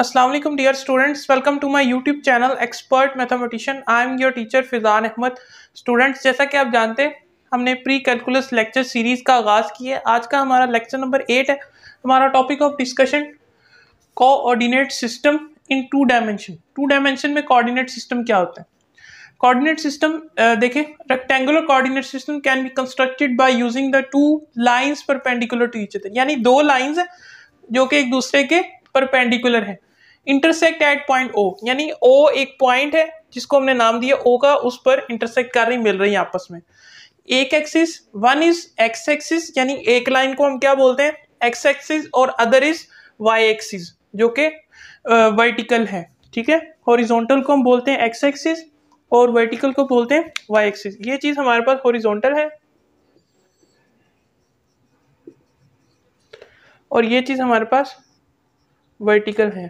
Aslam dear students welcome to my YouTube channel expert mathematician I am your teacher Fizan Ahmad students जैसा कि आप जानते हैं हमने प्री कैलकुलस लेक्चर सीरीज़ का आगाज़ किया है आज का हमारा लेक्चर नंबर एट है हमारा topic of discussion coordinate system in two dimension two dimension में कोऑर्डिनेट सिस्टम क्या होता है कोऑर्डिनेट सिस्टम देखें rectangular coordinate system can be constructed by using the two lines पर टू ईच अदर यानी दो लाइंस जो कि एक दूसरे के परपेंडिकुलर है इंटरसेक्ट एट पॉइंट ओ यानी ओ एक पॉइंट है जिसको हमने नाम दिया ओ का उस पर इंटरसेक्ट कर रही मिल रही है आपस में एक axis one is X axis यानी एक लाइन को हम क्या बोलते हैं एक्स एक्सिस और अदर इज वाई एक्सिस जो कि वर्टिकल है ठीक है हॉरिजॉन्टल को हम बोलते हैं एक्स एक्सिस और वर्टिकल को बोलते हैं वाई एक्सिस ये चीज़ हमारे पास हॉरिजॉन्टल है और ये चीज़ हमारे पास वर्टिकल है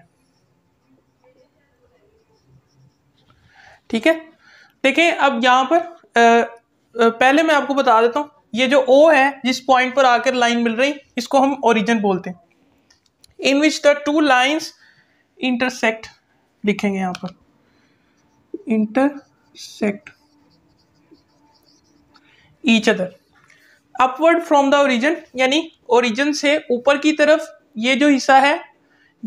ठीक है देखें अब यहाँ पर आ, आ, पहले मैं आपको बता देता हूँ ये जो ओ है जिस पॉइंट पर आकर लाइन मिल रही इसको हम ओरिजिन बोलते हैं in which the two lines intersect लिखेंगे यहाँ पर intersect each other upward from the origin यानी ओरिजिन से ऊपर की तरफ ये जो हिस्सा है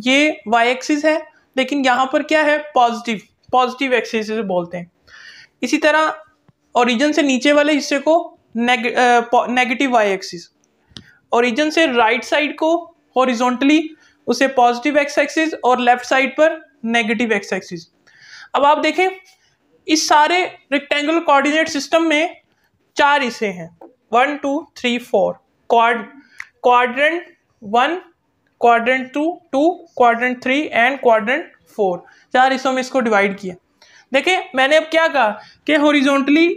ये वाई एक्सिस है लेकिन यहाँ पर क्या है पॉजिटिव पॉजिटिव एक्सिस बोलते हैं इसी तरह ओरिजन से नीचे वाले हिस्से को नेगेटिव वाई एक्सिस ओरिजन से राइट साइड को हॉरिजॉन्टली उसे पॉजिटिव एक्स एक्सिस और लेफ्ट साइड पर नेगेटिव एक्स एक्सिस अब आप देखें इस सारे रेक्टेंगुलर कोऑर्डिनेट सिस्टम में चार हिस्से हैं one two three four quad quadrant one quadrant two two quadrant three and quadrant four चार हिस्सों में इसको डिवाइड किया देखें मैंने अब क्या कहा कि हॉरिजॉन्टली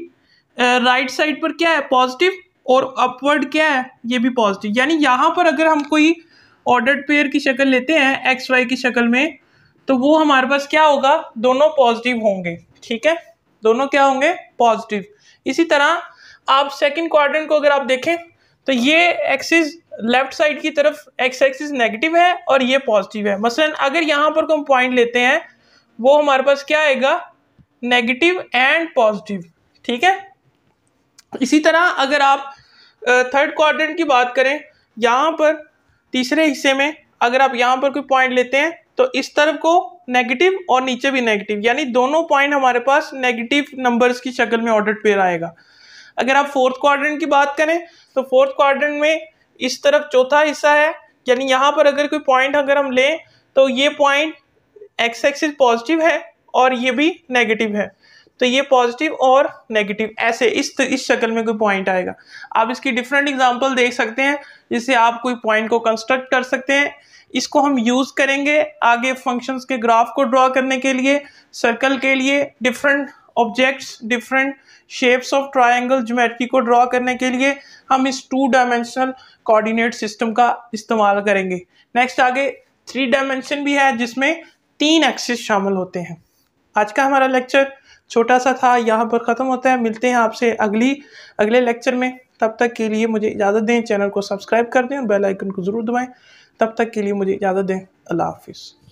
राइट साइड पर क्या है पॉजिटिव और अपवर्ड क्या है ये भी पॉजिटिव यानी यहाँ पर अगर हम कोई ऑर्डर्ड पेयर की शक्ल लेते हैं एक्स वाई की शक्ल में तो वो हमारे पास क्या होगा दोनों पॉजिटिव होंगे ठीक है दोनों क्या होंगे पॉजिटिव इसी तरह आप सेकंड क्वाड्रेंट को अगर आप देखें तो ये एक्सिस लेफ्ट साइड की तरफ एक्स एक्सिस नेगेटिव है और ये पॉजिटिव है मसलन अगर यहाँ पर हम पॉइंट लेते हैं वो हमारे पास क्या आएगा नेगेटिव एंड पॉजिटिव ठीक है इसी तरह अगर आप थर्ड क्वाड्रेंट की बात करें यहाँ पर तीसरे हिस्से में अगर आप यहाँ पर कोई पॉइंट लेते हैं तो इस तरफ को नेगेटिव और नीचे भी नेगेटिव यानी दोनों पॉइंट हमारे पास नेगेटिव नंबर्स की शक्ल में ऑर्डर पेयर आएगा अगर आप फोर्थ क्वाड्रेंट की बात करें तो फोर्थ क्वाड्रेंट में इस तरफ चौथा हिस्सा है यानी यहाँ पर अगर कोई पॉइंट अगर हम लें तो ये पॉइंट एक्स एक्सिस पॉजिटिव है और ये भी नेगेटिव है तो ये पॉजिटिव और नेगेटिव ऐसे इस इस शक्ल में कोई पॉइंट आएगा आप इसकी डिफरेंट एग्जांपल देख सकते हैं जिससे आप कोई पॉइंट को कंस्ट्रक्ट कर सकते हैं इसको हम यूज़ करेंगे आगे फंक्शंस के ग्राफ को ड्रॉ करने के लिए सर्कल के लिए different objects different shapes of triangle geometry को ड्रॉ करने के लिए हम इस टू डायमेंशनल कोऑर्डिनेट सिस्टम का इस्तेमाल करेंगे नेक्स्ट आगे थ्री डायमेंशन भी है जिसमें तीन एक्सिस शामिल होते हैं आज का हमारा लेक्चर छोटा सा था यहाँ पर ख़त्म होता है मिलते हैं आपसे अगली अगले लेक्चर में तब तक के लिए मुझे इजाज़त दें चैनल को सब्सक्राइब कर दें और बेल आइकन को ज़रूर दबाएं तब तक के लिए मुझे इजाज़त दें अल्लाह हाफिज़